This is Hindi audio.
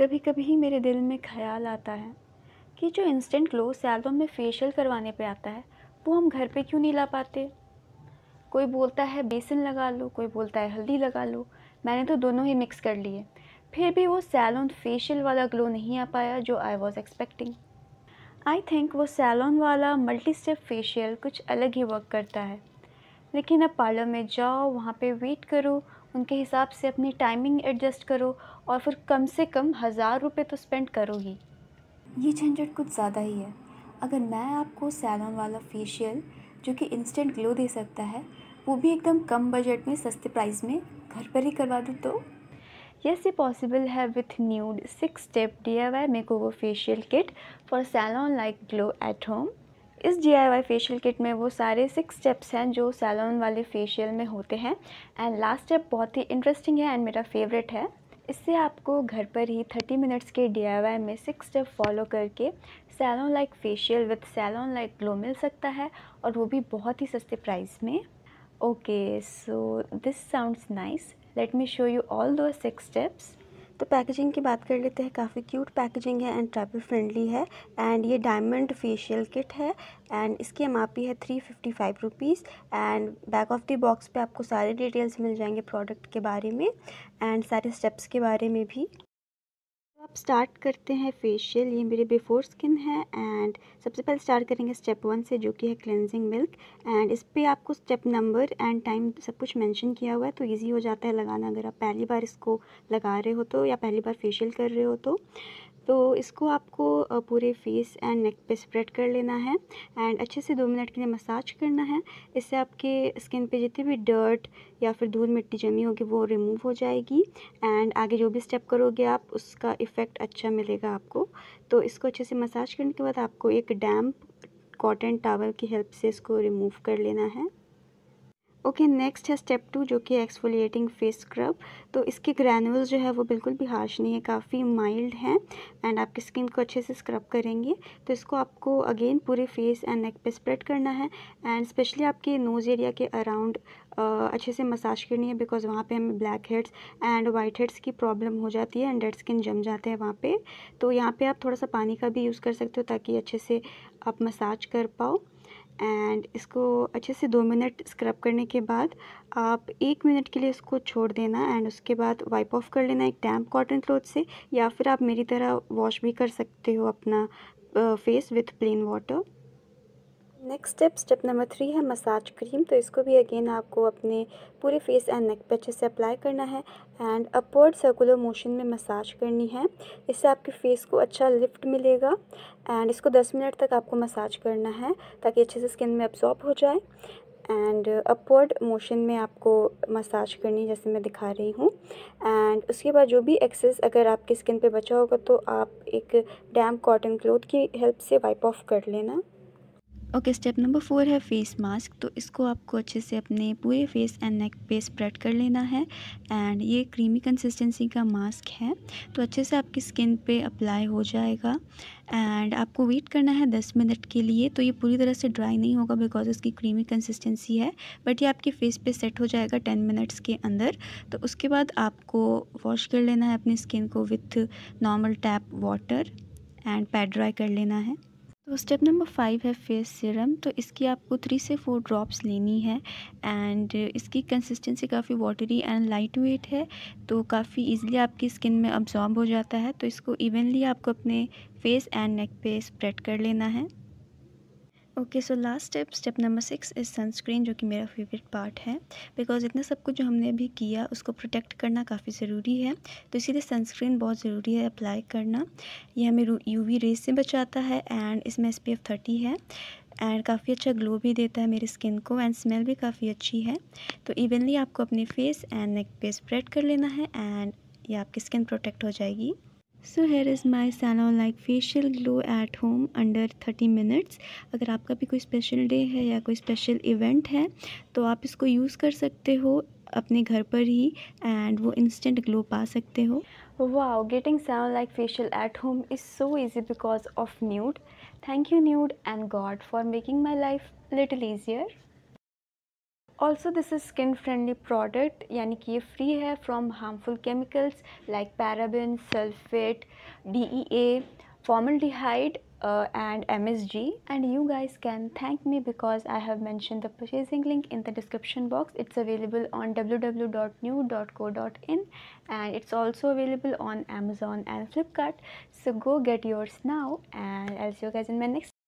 कभी कभी ही मेरे दिल में ख्याल आता है कि जो इंस्टेंट ग्लो सैलून में फेशियल करवाने पे आता है वो हम घर पे क्यों नहीं ला पाते कोई बोलता है बेसन लगा लो कोई बोलता है हल्दी लगा लो मैंने तो दोनों ही मिक्स कर लिए फिर भी वो सैलून फेशियल वाला ग्लो नहीं आ पाया जो I was expecting I think वो सैलॉन वाला मल्टी स्टेप फेशियल कुछ अलग ही वर्क करता है लेकिन अब पार्लर में जाओ वहाँ पे वेट करो उनके हिसाब से अपनी टाइमिंग एडजस्ट करो और फिर कम से कम हज़ार रुपये तो स्पेंड करो ही ये झंझट कुछ ज़्यादा ही है अगर मैं आपको सैलॉन वाला फेशियल जो कि इंस्टेंट ग्लो दे सकता है वो भी एकदम कम बजट में सस्ते प्राइस में घर पर ही करवा दूँ तो यस ये पॉसिबल है with Nude six step D I Y makeover facial kit for salon like glow at home इस डी फेशियल किट में वो सारे सिक्स स्टेप्स हैं जो सैलून वाले फेशियल में होते हैं एंड लास्ट स्टेप बहुत ही इंटरेस्टिंग है एंड मेरा फेवरेट है इससे आपको घर पर ही थर्टी मिनट्स के डी में सिक्स स्टेप फॉलो करके salon like facial with salon like glow मिल सकता है और वो भी बहुत ही सस्ते प्राइस में okay so this sounds nice let me show you all those six steps तो पैकेजिंग की बात कर लेते हैं काफ़ी क्यूट पैकेजिंग है एंड ट्रैवल फ्रेंडली है एंड ये डायमंड फेशियल किट है एंड इसकी एम है three fifty five rupees and back of the box पे आपको सारे डिटेल्स मिल जाएंगे प्रोडक्ट के बारे में एंड सारे स्टेप्स के बारे में भी आप स्टार्ट करते हैं फेशियल ये मेरे बिफोर स्किन है एंड सबसे पहले स्टार्ट करेंगे स्टेप वन से जो कि है क्लेंजिंग मिल्क एंड इस पर आपको स्टेप नंबर एंड टाइम सब कुछ मेंशन किया हुआ है तो इजी हो जाता है लगाना अगर आप पहली बार इसको लगा रहे हो तो या पहली बार फेशियल कर रहे हो तो तो इसको आपको पूरे फेस एंड नेक पे स्प्रेड कर लेना है एंड अच्छे से दो मिनट के लिए मसाज करना है इससे आपके स्किन पे जितने भी डर्ट या फिर धूल मिट्टी जमी होगी वो रिमूव हो जाएगी एंड आगे जो भी स्टेप करोगे आप उसका इफ़ेक्ट अच्छा मिलेगा आपको तो इसको अच्छे से मसाज करने के बाद आपको एक डैम्प कॉटन टावल की हेल्प से इसको रिमूव कर लेना है ओके नेक्स्ट है स्टेप टू जो कि एक्सफोलिएटिंग फेस स्क्रब तो इसके ग्रैनुल्स जो है वो बिल्कुल भी हार्श नहीं है काफ़ी माइल्ड हैं एंड आपकी स्किन को अच्छे से स्क्रब करेंगे तो इसको आपको अगेन पूरे फेस एंड नेक पे स्प्रेड करना है एंड स्पेशली आपके नोज़ एरिया के अराउंड Uh, अच्छे से मसाज करनी है बिकॉज वहाँ पे हमें blackheads and whiteheads की प्रॉब्लम हो जाती है एंड डेड स्किन जम जाते हैं वहाँ पे तो यहाँ पे आप थोड़ा सा पानी का भी यूज़ कर सकते हो ताकि अच्छे से आप मसाज कर पाओ एंड इसको अच्छे से दो मिनट स्क्रब करने के बाद आप एक मिनट के लिए इसको छोड़ देना एंड उसके बाद वाइप ऑफ कर लेना एक डैम्प कॉटन क्लोथ से या फिर आप मेरी तरह वॉश भी कर सकते हो अपना face with plain water next step step number three है मसाज क्रीम तो इसको भी अगेन आपको अपने पूरे फेस एंड नेक पे अच्छे से अप्लाई करना है एंड अपवर्ड सर्कुलर मोशन में मसाज करनी है इससे आपके फेस को अच्छा लिफ्ट मिलेगा एंड इसको दस मिनट तक आपको मसाज करना है ताकि अच्छे से स्किन में अब्जॉर्ब हो जाए एंड अपवर्ड मोशन में आपको मसाज करनी जैसे मैं दिखा रही हूँ एंड उसके बाद जो भी एक्सेस अगर आपकी स्किन पे बचा होगा तो आप एक डैम कॉटन क्लोथ की हेल्प से वाइप ऑफ कर लेना ओके स्टेप नंबर फोर है फेस मास्क तो इसको आपको अच्छे से अपने पूरे फेस एंड नेक पे स्प्रेड कर लेना है एंड ये क्रीमी कंसिस्टेंसी का मास्क है तो अच्छे से आपकी स्किन पे अप्लाई हो जाएगा एंड आपको वेट करना है दस मिनट के लिए तो ये पूरी तरह से ड्राई नहीं होगा बिकॉज उसकी क्रीमी कंसिस्टेंसी है बट ये आपके फेस पे सेट हो जाएगा टेन मिनट्स के अंदर तो उसके बाद आपको वॉश कर लेना है अपनी स्किन को with normal tap water and pat dry कर लेना है तो स्टेप नंबर फाइव है फेस सीरम तो इसकी आपको थ्री से फोर ड्रॉप्स लेनी है एंड इसकी कंसिस्टेंसी काफ़ी वाटरी एंड लाइट वेट है तो काफ़ी इजीली आपकी स्किन में अब्जॉर्ब हो जाता है तो इसको इवनली आपको अपने फेस एंड नेक पे स्प्रेड कर लेना है okay so last step step number six is sunscreen जो कि मेरा फेवरेट पार्ट है बिकॉज इतना सब कुछ जो हमने अभी किया उसको प्रोटेक्ट करना काफ़ी ज़रूरी है तो इसीलिए सनस्क्रीन बहुत ज़रूरी है अप्लाई करना ये हमें यू वी रेज से बचाता है एंड इसमें एस पी एफ थर्टी है एंड काफ़ी अच्छा ग्लो भी देता है मेरी स्किन को एंड स्मेल भी काफ़ी अच्छी है तो इवनली आपको अपने फेस एंड नेक पे स्प्रेड कर लेना है एंड ये आपकी स्किन प्रोटेक्ट हो जाएगी so here is my salon like facial glow at home under thirty minutes अगर आपका भी कोई स्पेशल डे है या कोई स्पेशल इवेंट है तो आप इसको यूज़ कर सकते हो अपने घर पर ही एंड वो इंस्टेंट ग्लो पा सकते हो wow getting salon like facial at home is so easy because of Nude thank you Nude and God for making my life little easier Also this is skin friendly product यानी कि free है from harmful chemicals like paraben, sulfate, DEA, formaldehyde uh, and MSG and you guys can thank me because I have mentioned the purchasing link in the description box. It's available on www.new.co.in and it's also available on Amazon and Flipkart. So go get yours now and I'll see you guys in my next